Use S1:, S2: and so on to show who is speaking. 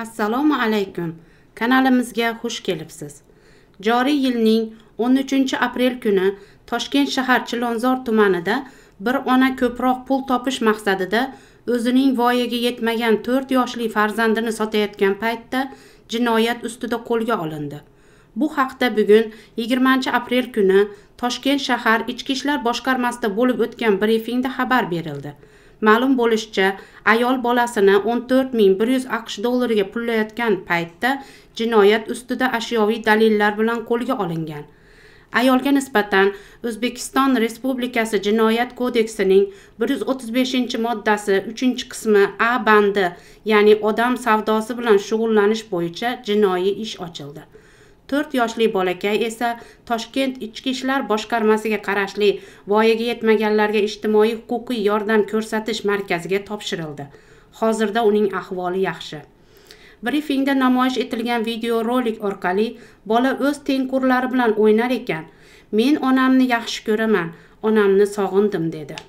S1: assalomu alaykum kanalimizga xush kelibsiz joriy yilning 13 aprel kuni toshkent shahar chilonzor tumanida bir ona ko'proq pul topish maqsadida o'zining voyaga yetmagan 4 yoshli farzandini sotayotgan paytda jinoyat ustida qo'lga olindi bu haqda bugun 20 aprel kuni toshkent shahar ichki ishlar boshqarmasida bo'lib o'tgan brifingda xabar berildi ma'lum bo'lishicha ayol bolasini 14100 aqsh dollariga pullayotgan paytda jinoyat ustida ashyoviy dalillar bilan qo'lga olingan ayolga nisbatan o'zbekiston respublikasi jinoyat kodeksining 135 moddasi 3 qismi a bandi ya'ni odam savdosi bilan shug'ullanish bo'yicha jinoiy ish ochildi to'rt yoshli bolakay esa toshkent ichki ishlar boshqarmasiga qarashli voyaga yetmaganlarga ijtimoiy huquqiy yordam ko'rsatish markaziga topshirildi hozirda uning ahvoli yaxshi brifingda namoyish etilgan videorolik orqali bola o'z tengqurlari bilan o'ynar ekan men onamni yaxshi ko'raman onamni sog'indim dedi